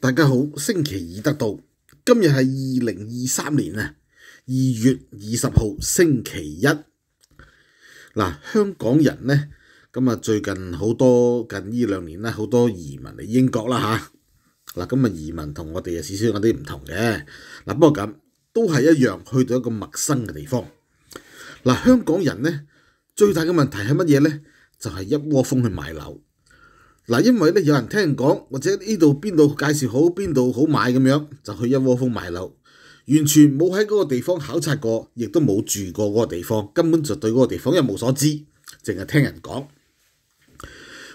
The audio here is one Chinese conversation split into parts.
大家好，星期二得到，今日系二零二三年啊，二月二十号星期一。嗱，香港人咧，咁啊最近好多近呢两年咧，好多移民嚟英国啦吓。嗱，咁啊移民同我哋啊少少有啲唔同嘅。嗱，不过咁都系一样去到一个陌生嘅地方。嗱，香港人咧最大嘅问题系乜嘢咧？就系一窝蜂去买楼。嗱，因為咧有人聽人講，或者呢度邊度介紹好，邊度好買咁樣，就去一窩蜂買樓，完全冇喺嗰個地方考察過，亦都冇住過嗰個地方，根本就對嗰個地方一無所知，淨係聽人講。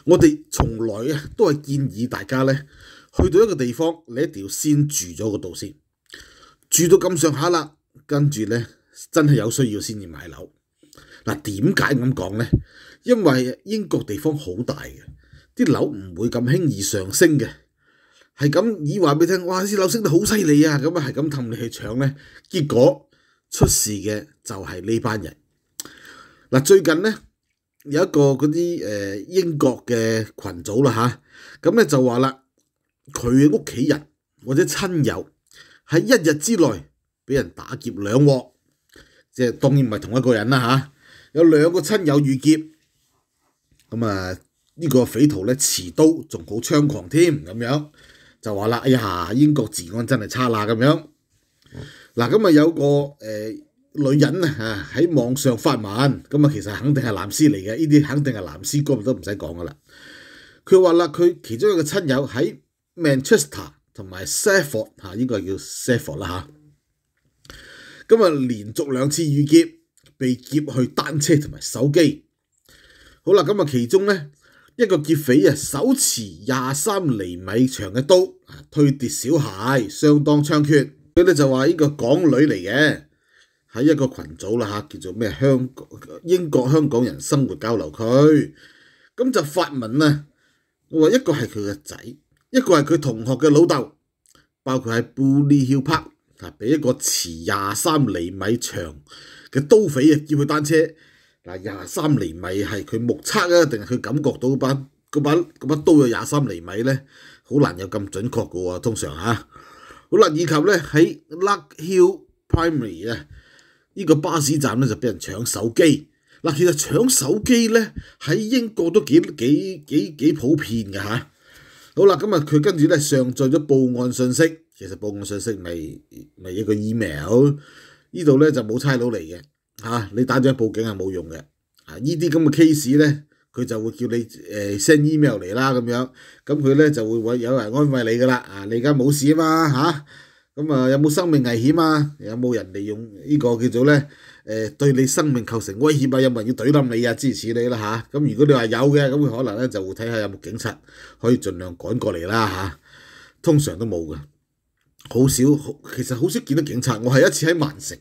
我哋從來啊都係建議大家咧，去到一個地方，你一定要先住咗個度先，住到咁上下啦，跟住咧真係有需要先至買樓。嗱，點解咁講咧？因為英國地方好大嘅。啲樓唔會咁輕易上升嘅，係咁以話俾聽，哇！啲樓升得好犀利啊，咁啊係咁氹你去搶咧，結果出事嘅就係呢班人。嗱，最近咧有一個嗰啲诶英國嘅群組啦吓，咁咧就話啦，佢嘅屋企人或者親友喺一日之內俾人打劫兩鑊，即系當然唔係同一個人啦吓，有兩個親友遇劫，咁啊～呢個匪徒咧持刀，仲好猖狂添咁樣就話啦：，哎呀，英國治安真係差啦咁樣。嗱，咁啊有個誒女人啊，喺網上發文咁啊，其實肯定係男絲嚟嘅，呢啲肯定係男屍，哥都唔使講噶啦。佢話啦，佢其中一個親友喺 Manchester 同埋 s a f f o r d 嚇，應該叫 s a f f o r d 啦嚇。咁啊，連續兩次遇劫，被劫去單車同埋手機。好啦，咁啊，其中咧。一个劫匪啊，手持廿三厘米長嘅刀啊，推跌小孩，相當猖獗。佢咧就話：呢個港女嚟嘅，喺一個群組啦吓，叫做咩？香英國香港人生活交流區。咁就發文啊，我話一個係佢嘅仔，一個係佢同學嘅老豆，包括係布利曉帕啊，俾一個持廿三厘米長嘅刀匪啊，叫佢單車。嗱，廿三厘米係佢目測啊，定係佢感覺到把嗰把嗰把刀有廿三厘米咧，好難有咁準確嘅喎。通常嚇，好啦，以及咧喺 Luckhill Primary 啊，呢個巴士站咧就俾人搶手機。嗱，其實搶手機咧喺英國都幾幾幾幾普遍嘅嚇。好啦，咁啊佢跟住咧上載咗報案信息，其實報案信息咪咪一個 email，呢度咧就冇差佬嚟嘅。嚇！你打咗報警係冇用嘅。啊！依啲咁嘅 case 咧，佢就會叫你誒 send email 嚟啦，咁樣，咁佢咧就會揾有人安慰你噶啦。啊！你而家冇事啊嘛，嚇！咁啊有冇生命危險啊？有冇人利用呢個叫做咧誒對你生命構成威脅啊？有冇人要懟冧你啊、支持你啦嚇？咁如果你話有嘅，咁可能咧就會睇下有冇警察可以盡量趕過嚟啦嚇。通常都冇嘅，好少，其實好少見到警察。我係一次喺曼城。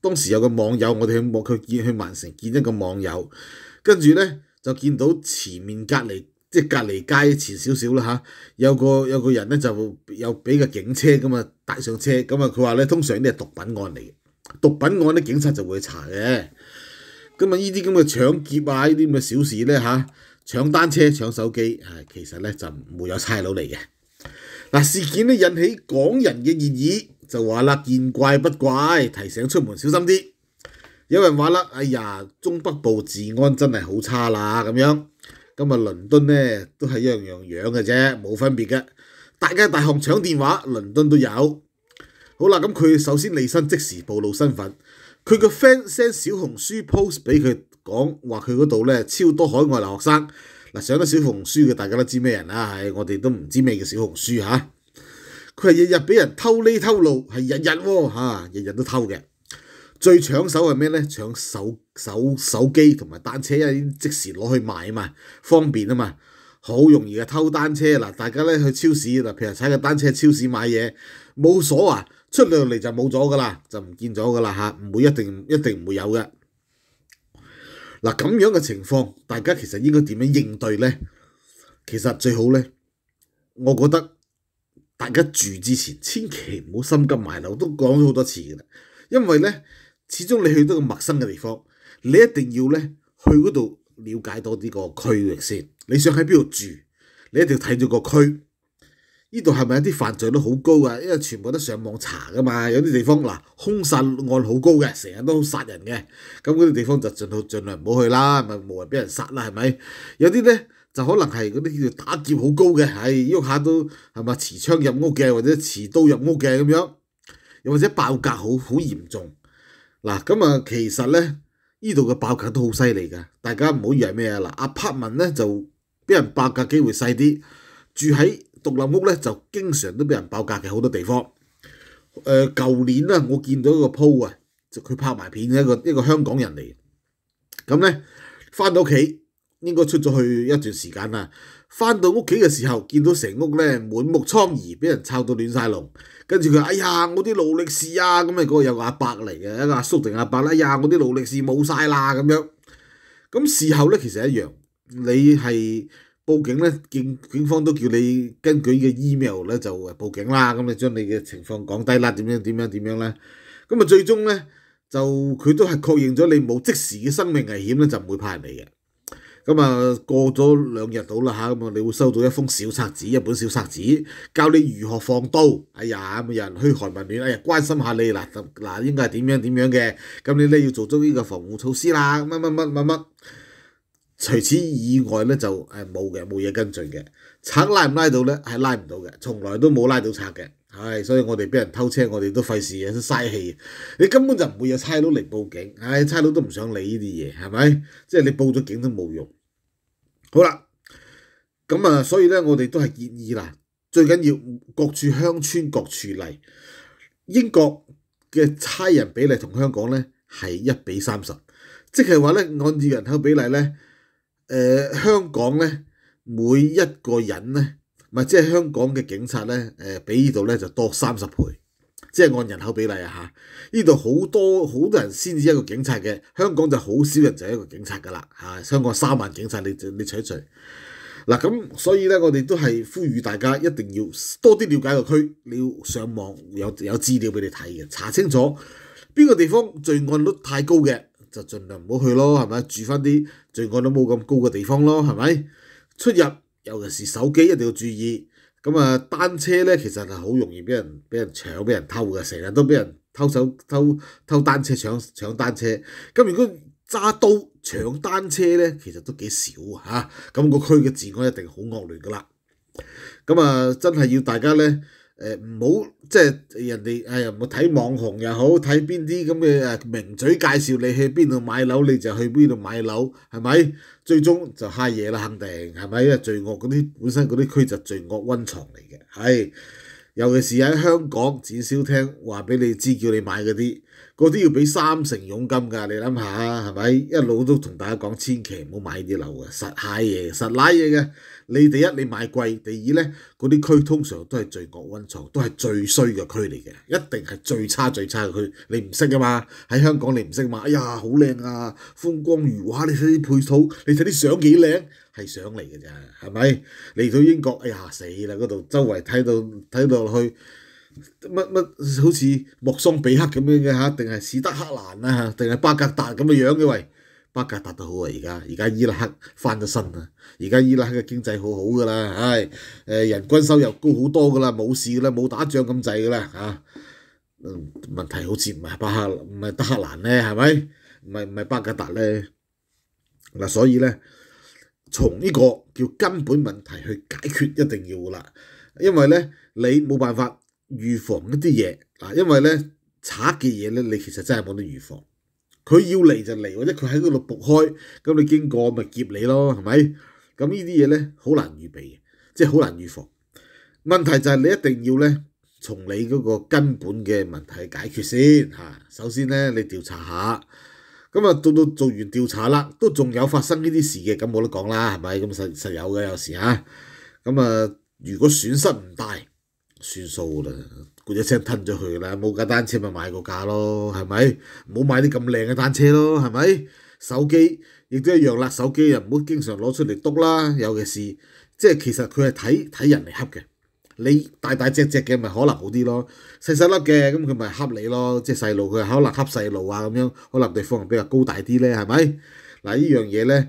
當時有個網友，我哋去望佢見去曼城見一個網友，跟住咧就見到前面隔離即係隔離街前少少啦嚇，有個有個人咧就有俾個警車咁啊帶上車，咁啊佢話咧通常呢係毒品案嚟嘅，毒品案咧警察就會查嘅，咁啊呢啲咁嘅搶劫啊呢啲咁嘅小事咧嚇搶單車搶手機啊其實咧就唔會有差佬嚟嘅，嗱事件咧引起港人嘅熱議。就話啦，見怪不怪，提醒出門小心啲。有人話啦，哎呀，中北部治安真係好差啦咁樣。咁啊，倫敦咧都係一樣樣樣嘅啫，冇分別嘅。大家大行搶電話，倫敦都有。好啦，咁佢首先立身即時暴露身份。佢個 f r i e n d send 小紅書 post 俾佢講話，佢嗰度咧超多海外留學生嗱，上咗小紅書嘅大家都知咩人啦。唉，我哋都唔知咩叫小紅書嚇。佢係日日俾人偷呢偷路，係日日喎嚇，日日都偷嘅。最搶手係咩咧？搶手手手機同埋單車啊，即時攞去賣啊嘛，方便啊嘛，好容易啊偷單車嗱。大家咧去超市嗱，譬如踩架單車去超市買嘢，冇鎖啊，出到嚟就冇咗噶啦，就唔見咗噶啦嚇，唔會一定一定唔會有嘅。嗱咁樣嘅情況，大家其實應該點樣應對咧？其實最好咧，我覺得。大家住之前，千祈唔好心急埋楼，都講咗好多次噶啦。因為咧，始終你去到個陌生嘅地方，你一定要咧去嗰度了解多啲個區域先。你想喺邊度住，你一定要睇咗個區。呢度係咪有啲犯罪率好高啊？因為全部都上網查噶嘛。有啲地方嗱，兇殺案好高嘅，成日都殺人嘅。咁嗰啲地方就盡度尽量唔好去啦，咪無謂俾人殺啦，係咪？有啲咧。就可能系嗰啲叫做打劫好高嘅，係喐下都係嘛，持槍入屋嘅，或者持刀入屋嘅咁樣，又或者爆格好好嚴重。嗱，咁啊，其實咧呢度嘅爆格都好犀利噶，大家唔好以為咩啊嗱，阿 partment 咧就俾人爆格機會細啲，住喺獨立屋咧就經常都俾人爆格嘅好多地方。誒，舊年啦，我見到一個鋪啊，就佢拍埋片一個一個香港人嚟，咁咧翻到屋企。應該出咗去一段時間啦。翻到屋企嘅時候，見到成屋咧滿目疮痍，俾人抄到亂晒龙。跟住佢：哎呀，我啲勞力士啊！咁咪個有個阿伯嚟嘅，一个阿叔定阿伯啦。哎呀，我啲勞力士冇晒啦咁樣。咁事後咧，其實一樣，你係報警咧，警警方都叫你根據嘅個 email 咧就報警啦。咁你將你嘅情況講低啦，點樣點樣點樣咧？咁啊，最終咧就佢都係確認咗你冇即時嘅生命危險咧，就唔會派人嚟嘅。咁啊，過咗兩日到啦嚇，咁啊，你會收到一封小冊子，一本小冊子，教你如何放刀。哎呀，咁人虛寒問暖，哎呀，關心下你嗱嗱，應該係點樣點樣嘅。咁你咧要做足呢個防護措施啦，乜乜乜乜乜。除此以外咧，就誒冇嘅，冇嘢跟進嘅。賊拉唔拉到咧，係拉唔到嘅，從來都冇拉到賊嘅。係，所以我哋俾人偷車，我哋都費事嘅，嘥氣你根本就唔會有差佬嚟報警，唉，差佬都唔想理呢啲嘢，係咪？即係你報咗警都冇用。好啦，咁啊，所以咧，我哋都係建議啦。最緊要各處鄉村各處例，英國嘅差人比例同香港咧係一比三十，即係話咧，按照人口比例咧，誒香港咧每一個人咧，唔即係香港嘅警察咧，誒比呢度咧就多三十倍。即係按人口比例啊！嚇，呢度好多好多人先至一個警察嘅，香港就好少人就一個警察噶啦嚇。香港三萬警察，你你取除。嗱咁，所以咧我哋都係呼籲大家一定要多啲了解個區，你要上網有有資料俾你睇嘅，查清楚邊個地方罪案率太高嘅，就盡量唔好去咯，係咪？住翻啲罪案率冇咁高嘅地方咯，係咪？出入尤其是手機一定要注意。咁啊，單車咧，其實係好容易俾人俾人搶、俾人偷嘅，成日都俾人偷手偷偷單車搶搶單車。咁如果揸刀搶單車咧，其實都幾少嚇。咁個區嘅治安一定好惡劣噶啦。咁啊，真係要大家咧～誒唔好即係人哋，哎唔好睇網紅又好，睇邊啲咁嘅誒名嘴介紹你去邊度買樓，你就去邊度買樓，係咪？最終就蝦嘢啦，肯定係咪？因為罪惡嗰啲本身嗰啲區就罪惡温床嚟嘅，係。尤其是喺香港，展少聽話俾你知，叫你買嗰啲，嗰啲要俾三成佣金㗎。你諗下係咪？一路都同大家講，千祈唔好買呢啲樓啊，實蝦嘢，實拉嘢嘅。你第一你買貴，第二呢嗰啲區通常都係最惡温床，都係最衰嘅區嚟嘅，一定係最差最差嘅區。你唔識啊嘛？喺香港你唔識嘛？哎呀，好靚啊，風光如，畫，你睇啲配套，你睇啲相幾靚，係相嚟嘅咋，係咪？嚟到英國，哎呀死啦！嗰度周圍睇到睇到落去，乜乜好似莫桑比克咁樣嘅吓，定係史德克蘭啊，定係巴格達咁嘅樣嘅喂。巴格達都好啊！而家而家伊拉克翻咗身啦，而家伊拉克嘅經濟好好噶啦，唉，誒人均收入高好多噶啦，冇事啦，冇打仗咁滯噶啦嚇。嗯，問題好似唔係巴克唔係德克蘭咧，係咪？唔係唔係巴格達咧。嗱，所以咧，從呢個叫根本問題去解決一定要噶啦，因為咧你冇辦法預防一啲嘢嗱，因為咧賊嘅嘢咧你其實真係冇得預防。佢要嚟就嚟，或者佢喺嗰度仆開，咁你經過咪劫你咯，係咪？咁呢啲嘢咧好難預備嘅，即係好難預防。問題就係你一定要咧從你嗰個根本嘅問題解決先嚇。首先咧你調查下，咁啊到到做完調查啦，都仲有發生呢啲事嘅，咁冇得講啦，係咪？咁實實有嘅有時嚇。咁啊，如果損失唔大，算數啦。冇一聲吞咗去啦，冇架單車咪買個架咯，係咪？唔好買啲咁靚嘅單車咯，係咪？手機亦都一樣啦，手機又唔好經常攞出嚟篤啦，有嘅事。即係其實佢係睇睇人嚟恰嘅，你大大隻隻嘅咪可能好啲咯，細細粒嘅咁佢咪恰你咯，即係細路佢可能恰細路啊咁樣，可能對方又比較高大啲咧，係咪？嗱呢樣嘢咧。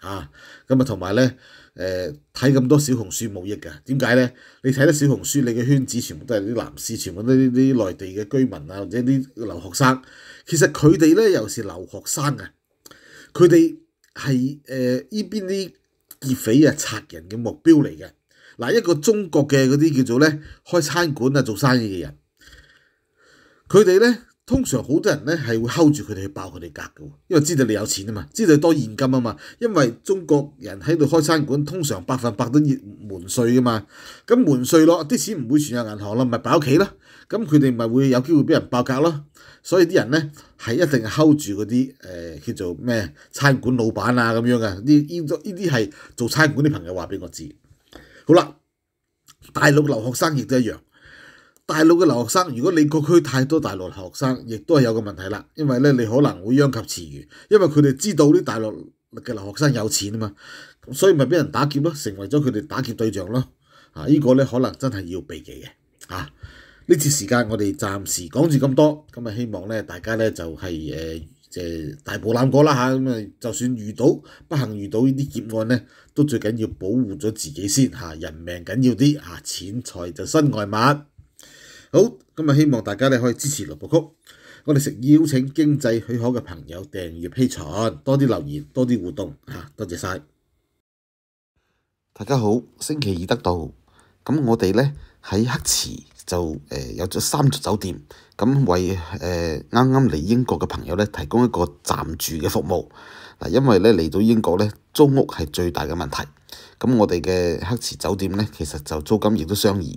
啊，咁啊，同埋咧，诶，睇咁多小红书冇益噶，点解咧？你睇得小红书，你嘅圈子全部都系啲男士，全部都係啲内地嘅居民啊，或者啲留学生，其实佢哋咧又是留学生啊，佢哋系诶呢边啲劫匪啊、贼人嘅目标嚟嘅。嗱，一个中国嘅嗰啲叫做咧开餐馆啊、做生意嘅人，佢哋咧。通常好多人咧係會睺住佢哋去爆佢哋格嘅，因為知道你有錢啊嘛，知道你多現金啊嘛。因為中國人喺度開餐館，通常百分百都要門税噶嘛。咁門税咯，啲錢唔會存入銀行咯，咪擺屋企咯。咁佢哋咪會有機會俾人爆格咯。所以啲人咧係一定睺住嗰啲誒叫做咩餐館老闆啊咁樣嘅，呢呢啲係做餐館啲朋友話俾我知。好啦，大陸留學生亦都一樣。大陸嘅留學生，如果你個區太多大陸學生，亦都係有個問題啦。因為咧，你可能會殃及池魚，因為佢哋知道啲大陸嘅留學生有錢啊嘛，所以咪俾人打劫咯，成為咗佢哋打劫對象咯。啊，依個咧可能真係要避忌嘅。啊，呢次時間我哋暫時講住咁多，咁啊希望咧大家咧就係誒誒大步攬過啦嚇。咁啊，就算遇到不幸遇到呢啲劫案咧，都最緊要保護咗自己先嚇，人命緊要啲嚇，錢財就身外物。好，咁啊希望大家咧可以支持《六部曲》，我哋食邀请经济许可嘅朋友订阅、批存，多啲留言，多啲互动，吓，多谢晒。大家好，星期二得到，咁我哋咧喺黑池就誒有咗三座酒店，咁为诶啱啱嚟英国嘅朋友咧提供一个暂住嘅服务。嗱，因为咧嚟到英国咧租屋系最大嘅问题，咁我哋嘅黑池酒店咧其实就租金亦都相宜。